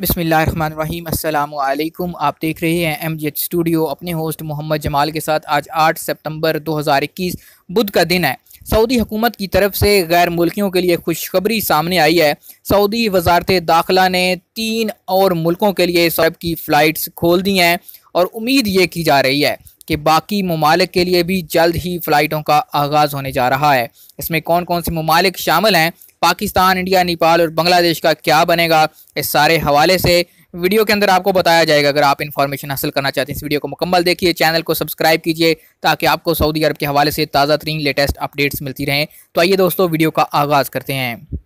बिसमीम अल्लाम आप देख रहे हैं एम जी एच स्टूडियो अपने होस्ट मोहम्मद जमाल के साथ आज 8 सितंबर 2021 बुध का दिन है सऊदी हुकूमत की तरफ से गैर मुल्कियों के लिए खुशखबरी सामने आई है सऊदी वजारत दाखिला ने तीन और मुल्कों के लिए सब की फ़्लाइट्स खोल दी हैं और उम्मीद ये की जा रही है कि बाकी ममालिक के लिए भी जल्द ही फ़्लाइटों का आगाज़ होने जा रहा है इसमें कौन कौन से ममालिक शामिल हैं पाकिस्तान इंडिया नेपाल और बांग्लादेश का क्या बनेगा इस सारे हवाले से वीडियो के अंदर आपको बताया जाएगा अगर आप इन्फॉर्मेशन हासिल करना चाहते हैं इस वीडियो को मुकम्मल देखिए चैनल को सब्सक्राइब कीजिए ताकि आपको सऊदी अरब के हवाले से ताज़ा तरीन लेटेस्ट अपडेट्स मिलती रहें तो आइए दोस्तों वीडियो का आगाज़ करते हैं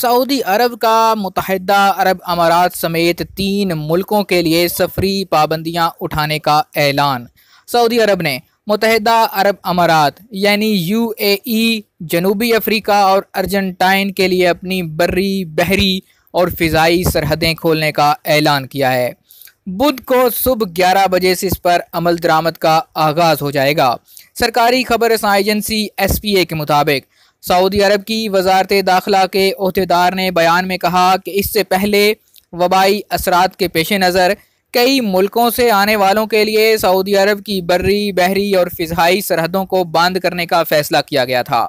सऊदी अरब का मुतहदा अरब अमारात समेत तीन मुल्कों के लिए सफरी पाबंदियां उठाने का ऐलान सऊदी अरब ने मुतहदा अरब अमारात यानी यू ए जनूबी अफ्रीका और अर्जेंटाइन के लिए अपनी बर्री बहरी और फ़िज़ाई सरहदें खोलने का ऐलान किया है बुध को सुबह ग्यारह बजे से इस पर अमल दरामद का आगाज़ हो जाएगा सरकारी खबर एजेंसी एस पी ए के मुताबिक सऊदी अरब की वजारत दाखिला के अहदेदार ने बयान में कहा कि इससे पहले वबाई असरात के पेश नज़र कई मुल्कों से आने वालों के लिए सऊदी अरब की बर्री बहरी और फ़िज़ाई सरहदों को बंद करने का फ़ैसला किया गया था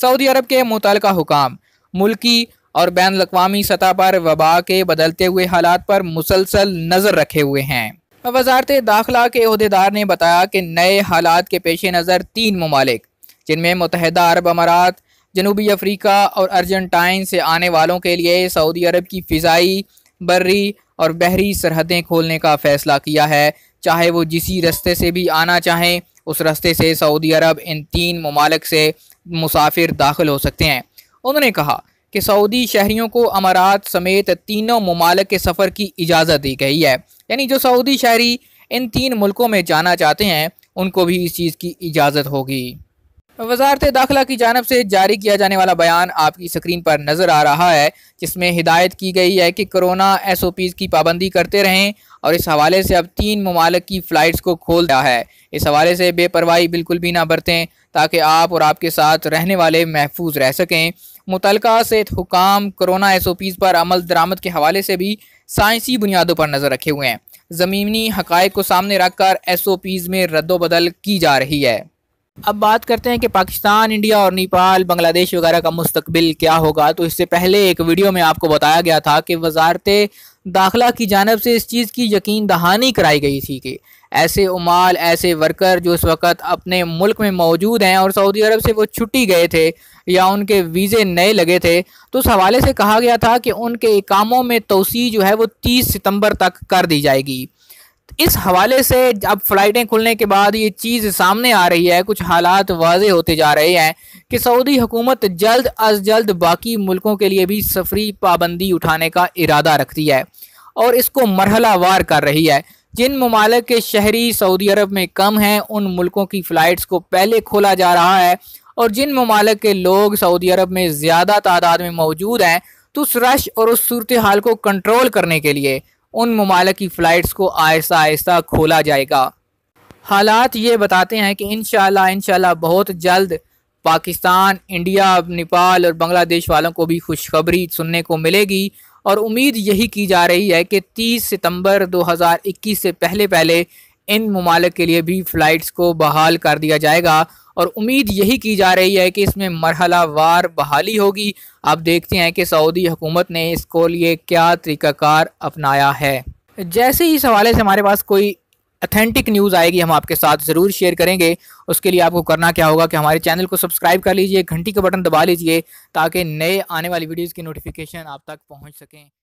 सऊदी अरब के मुतल हुकाम मुल्की और बैन अवी सतह पर वबा के बदलते हुए हालात पर मुसलसल नज़र रखे हुए हैं वजारत दाखिला के अहदेदार ने बताया कि नए हालात के पेश नज़र तीन ममालिक जिनमें मुतहदा अरब अमारात जनूबी अफ्रीका और अर्जेंटाइन से आने वालों के लिए सऊदी अरब की फ़िज़ाई बर्री और बहरी सरहदें खोलने का फ़ैसला किया है चाहे वो जिसी रास्ते से भी आना चाहें उस रस्ते से सऊदी अरब इन तीन ममालक से मुसाफिर दाखिल हो सकते हैं उन्होंने कहा कि सऊदी शहरीों को अमारात समेत तीनों ममालक के सफ़र की इजाज़त दी गई है यानी जो सऊदी शहरी इन तीन मुल्कों में जाना चाहते हैं उनको भी इस चीज़ की इजाज़त होगी वजारत दाखिला की जानब से जारी किया जाने वाला बयान आपकी स्क्रीन पर नज़र आ रहा है जिसमें हिदायत की गई है कि कोरोना एस ओ पीज़ की पाबंदी करते रहें और इस हवाले से अब तीन ममालक की फ़्लाइट्स को खोल दिया है इस हवाले से बेपरवाही बिल्कुल भी ना बरतें ताकि आप और आपके साथ रहने वाले महफूज रह सकें मुतल से हुकाम कोरोना एस ओ पीज़ पर अमल दरामद के हवाले से भी साइंसी बुनियादों पर नज़र रखे हुए हैं ज़मीनी हक़ को सामने रख कर एस ओ पीज़ में रद्दबदल की जा रही है अब बात करते हैं कि पाकिस्तान इंडिया और नेपाल बांग्लादेश वगैरह का मुस्तबिल क्या होगा तो इससे पहले एक वीडियो में आपको बताया गया था कि वजारत दाखिला की जानब से इस चीज़ की यकीन दहानी कराई गई थी कि ऐसे उमाल ऐसे वर्कर जो इस वक्त अपने मुल्क में मौजूद हैं और सऊदी अरब से वो छुट्टी गए थे या उनके वीज़े नए लगे थे तो उस हवाले से कहा गया था कि उनके कामों में तोसी जो है वो तीस सितम्बर तक कर दी जाएगी इस हवाले से अब फ़्लाइटें खुलने के बाद ये चीज़ सामने आ रही है कुछ हालात वाजे होते जा रहे हैं कि सऊदी हुकूमत जल्द अज जल्द बाकी मुल्कों के लिए भी सफरी पाबंदी उठाने का इरादा रखती है और इसको मरहला वार कर रही है जिन ममालक के शहरी सऊदी अरब में कम हैं उन मुल्कों की फ़्लाइट्स को पहले खोला जा रहा है और जिन ममालक के लोग सऊदी अरब में ज़्यादा तादाद में मौजूद हैं तो उस रश और उस सूरत हाल को कंट्रोल करने के लिए उन ममालक की फ़्लाइट्स को आहिस्ता आहिस्ता खोला जाएगा हालात ये बताते हैं कि इन शाला बहुत जल्द पाकिस्तान इंडिया नेपाल और बांग्लादेश वालों को भी खुशखबरी सुनने को मिलेगी और उम्मीद यही की जा रही है कि 30 सितंबर 2021 से पहले पहले इन ममालक के लिए भी फ़्लाइट्स को बहाल कर दिया जाएगा और उम्मीद यही की जा रही है कि इसमें मरहला वार बहाली होगी अब देखते हैं कि सऊदी हुकूमत ने इसको लिए क्या तरीक़ाकार अपनाया है जैसे ही इस हवाले से हमारे पास कोई अथेंटिक न्यूज़ आएगी हम आपके साथ ज़रूर शेयर करेंगे उसके लिए आपको करना क्या होगा कि हमारे चैनल को सब्सक्राइब कर लीजिए घंटी का बटन दबा लीजिए ताकि नए आने वाली वीडियोज़ की नोटिफिकेशन आप तक पहुँच सकें